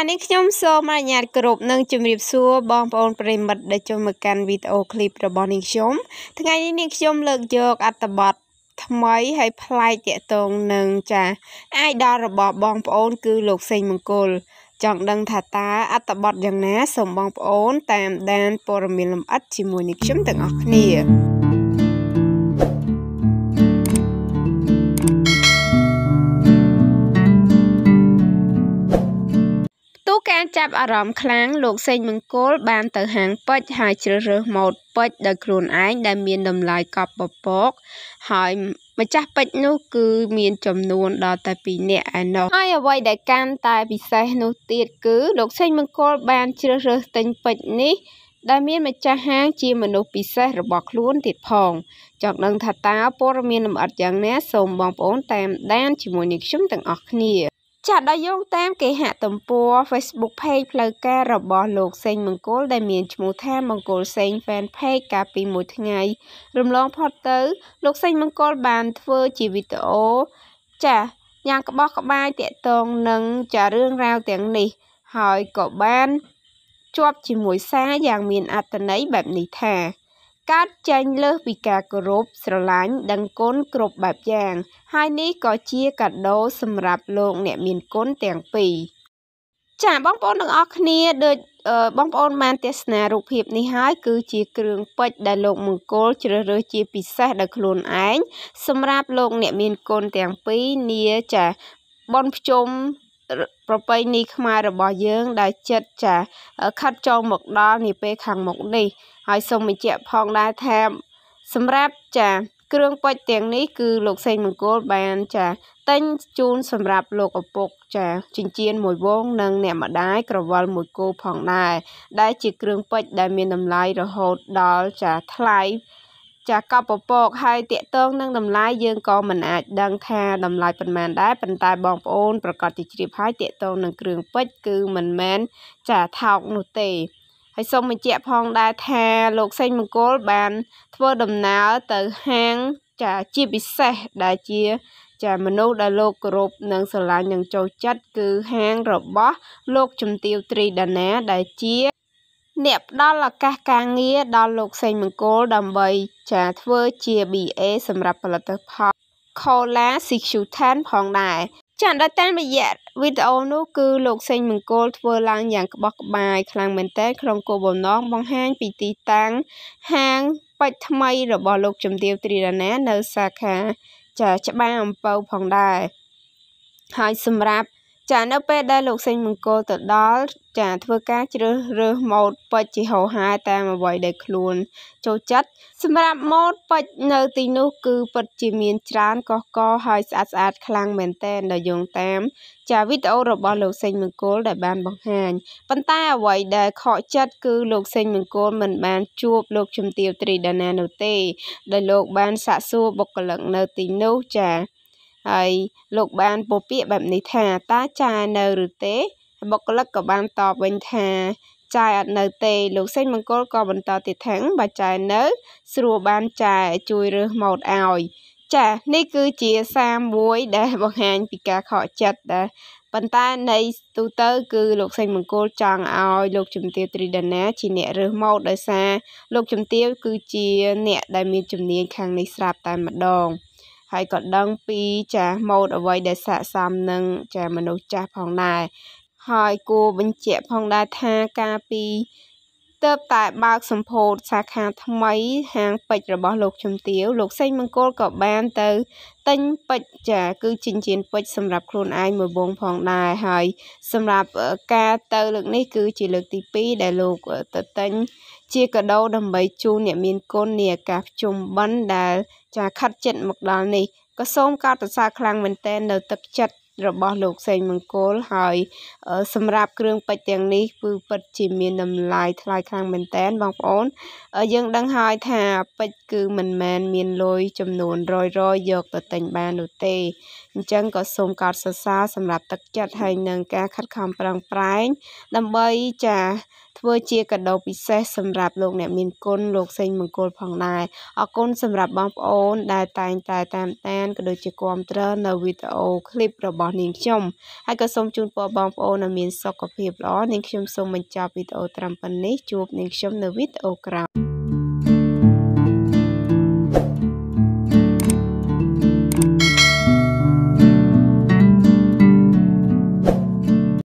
ចានេះខ្ញុំសូមអនុញ្ញាតគោរពនិងជម្រាបសួរបងប្អូនប្រិមិត្តដែលចូលមកកាន់វីដេអូឃ្លីបរបស់នាងខ្ញុំ ថ្ងៃនេះនាងខ្ញុំលើកយកអត្ថបទថ្មីហើយប្លែកតាក់ទងនឹងចាអាយដល់របស់បងប្អូនគឺលោកសេងមង្គលចង់ ដឹងថាតើអត្ថបទយ៉ាងណាសូមបងប្អូន តាមដានព័ត៌មានលម្អិតជាមួយនាងខ្ញុំទាំងអស់គ្នាការចាប់អារម្មណ៍ខ្លាំងលោកសេងមង្គលបាន ទៅហាងពេជ្រហើយជ្រើសរើសម៉ូតពេជ្រដោយខ្លួនឯងដែលមានតម្លៃកប់ពពកហើយម្ចាស់ពេជ្រនោះគឺមានចំនួនដល់តែ2នាក់ឯណោះហើយអ្វីដែលកាន់តែពិសេសនោះទៀតគឺលោកសេងមង្គលបានជ្រើសរើសទិញពេជ្រនេះដែលមានម្ចាស់ហាងជាមនុស្សពិសេសរបស់ខ្លួនទៀតផងចង់ដឹងថាតើព័ត៌មានលម្អិតយ៉ាងណាសូមបងប្អូនតាមដានជាមួយនឹងខ្ញុំទាំងអស់គ្នាចាក់ដោយយោងតាមគេហទំព័រ Facebook Page ផ្លូវការរបស់លោកសេងមង្គលដែលមានឈ្មោះថាមង្គលសេង Fan Page កាលពីមួយថ្ងៃ រំលងផុតទៅ លោក សេងមង្គលបានធ្វើជាវីដេអូចាយ៉ាងក្បោះក្បាយតាក់ទងនឹងចារឿងរ៉ាវទាំងនេះហើយក៏បានជាប់ជាមួយសារយ៉ាង មានអត្ថន័យបែបនេះថាកើតចេញលើសពីការគោរពស្រឡាញ់ដឹងគុណគ្រប់បែបយ៉ាង ហើយនេះក៏ជាកាដូសម្រាប់លោកអ្នក មានគុណទាំងពីរចាបងប្អូនទាំងអស់គ្នាដូចបងប្អូនបានទស្សនារូបភាពនេះហើយគឺជាគ្រឿងពេជ្រដែលលោកមង្គលជ្រើសរើសជាពិសេសដល់ខ្លួនឯងសម្រាប់លោកអ្នកមានគុណទាំងពីរនាចាបនភ្ជុំប្រពៃណីខ្មែររបស់យើងដែលជិតចាខិតចូលមកដល់នាពេលខាងមុខនេះ ហើយសូមបញ្ជាក់ផងដែរថា សម្រាប់ចាគ្រឿងពេជ្រទាំងនេះគឺលោកសេងមង្គលបានចាតែងជូនសម្រាប់លោកឪពុកចាចិញ្ចៀនមួយវងនិងអ្នកម្ដាយក្រវិលមួយគូផងដែរដែលជាគ្រឿងពេជ្រដែលមានតម្លៃរហូតដល់ចាថ្លៃចាកប់ពពកហើយតាកតងនឹងតម្លៃយើងក៏មិនអាចដឹងថាតម្លៃប៉ុន្មានដែរប៉ុន្តែបងប្អូនប្រកាសទីជ្រាបហើយតាកតងនឹងគ្រឿងពេជ្រគឺមិនមែនចាថោកនោះទេហើយសូមបញ្ជាក់ផងដែរថា លោកសេងមង្គលបាន ធ្វើដំណើរទៅហាងចាជាពិសេសដែលជា ចាមនុស្សដែលលោកគោរពនិងស្រឡាញ់និងចូលចិត្តគឺហាងរបស់ លោកជំទាវត្រីដាណាដែលជាអ្នកផ្ដល់ឱកាសការងារដល់លោកសេងមង្គលដើម្បីចាធ្វើជា BA សម្រាប់ផលិតផល Cola CQ10 ផងដែរចាដោយតាមរយៈវីដេអូនោះគឺលោកសេងមង្គលធ្វើឡើងយ៉ាងក្បោះក្បាយខ្លាំងមែនទែនក្នុងគោលបំណងបង្ហាញពីទីតាំងហាងពេជ្រថ្មីរបស់លោកជំទាវត្រីរណានៅសាខា ចាច្បារអំពៅផងដែរហើយសម្រាប់ចានៅពេលដែលលោកសេងមង្គលទៅដល់ចាធ្វើការជ្រើសរើសម៉ូតពេជ្រជាហោហាតាមអ្វីដែលខ្លួនចូលចិត្តសម្រាប់ម៉ូតពេជ្រនៅទីនោះគឺពិតជាមានច្រើនកកកហើយស្អាតស្អាត ខ្លាំងមែនទែនដល់យោងតាម ចាវីដេអូរបស់លោកសេងមង្គលដែលបានបង្ហាញប៉ុន្តែអ្វីដែលខកចិត្តគឺលោកសេងមង្គលមិនបានជួប លោក ជំទាវត្រីដាណានោះទេដែលលោកបានសាកសួរបុគ្គលិកនៅទីនោះចាហើយលោកបានពោពាក្យបែបនេះថាតើចាយនៅឬទេបុគ្គលិកក៏បានតបវិញថា ចាយអត់នៅទេលោកសេងមង្គលក៏បន្តទៀតថាបើចាយនៅ ស្រួលបានចាយជួយរើសម៉ូតឲ្យ ចានេះគឺជាសារមួយដែលបង្ហាញពីការខកចិត្តដែលប៉ុន្តែនៃទូទៅគឺលោកសេងមង្គលចង់ឲ្យលោកជំទាវត្រីដាណាជាអ្នករើសម៉ូតដោយសារលោកជំទាវគឺជាអ្នកដែលមានជំនាញខាងនេះស្រាប់តែម្ដង។ហើយក៏ដឹងពីចាម៉ូដអ្វីដែលស័ក្តិសមនឹងចាមនុស្សចាស់ផងដែរហើយគួរបញ្ជាក់ផងដែរថាការពីទៅតែបើកសម្ពោធសាខាថ្មីហាងពេជ្ររបស់លោកជំទាវលោកសេងមង្គលក៏បានទៅទិញពេជ្រចាគឺចិញ្ចៀនពេជ្រសម្រាប់ខ្លួនឯងមួយវងផងដែរហើយ សម្រាប់ការទៅលើកនេះគឺជាលើកទី2ដែលលោក ទៅទិញជាកាដូដើម្បីជូនអ្នកមានគុណនាឱកាសជុំបិណ្ឌដែលចាខិតចិត្តមកដល់នេះក៏សូមកោតសរសើរខ្លាំងមែនទែននៅ ទឹកចិត្តរបស់លោក សេងមង្គលហើយសម្រាប់គ្រឿងពេជ្រទាំងនេះគឺពិតជាមានតម្លៃថ្លៃខ្លាំងមែនតែនបងប្អូន យើង ដឹងហើយថាពេជ្រគឺមិនមែនមានលុយចំនួនរយរយយកទៅទិញបាននោះទេអញ្ចឹងក៏សូមកោតសរសើរសម្រាប់ទឹកចិត្តហើយនឹងការខិតខំប្រឹងប្រែងដើម្បីចាធ្វើជាកាដូពិសេសសម្រាប់លោកអ្នកមានគុណលោកសេងមង្គលផងដែរអរគុណសម្រាប់បងប្អូនដែលតែងតែតាមដានក៏ដូចជាគាំទ្រនៅវីដេអូឃ្លីបរបស់នាងខ្ញុំហើយក៏សូមជូនពរបងប្អូនឲ្យមានសុខភាពល្អនាងខ្ញុំសូមបញ្ចប់វីដេអូ ត្រឹមប៉ុណ្នេះ ជួបនាងខ្ញុំនៅវីដេអូក្រោយ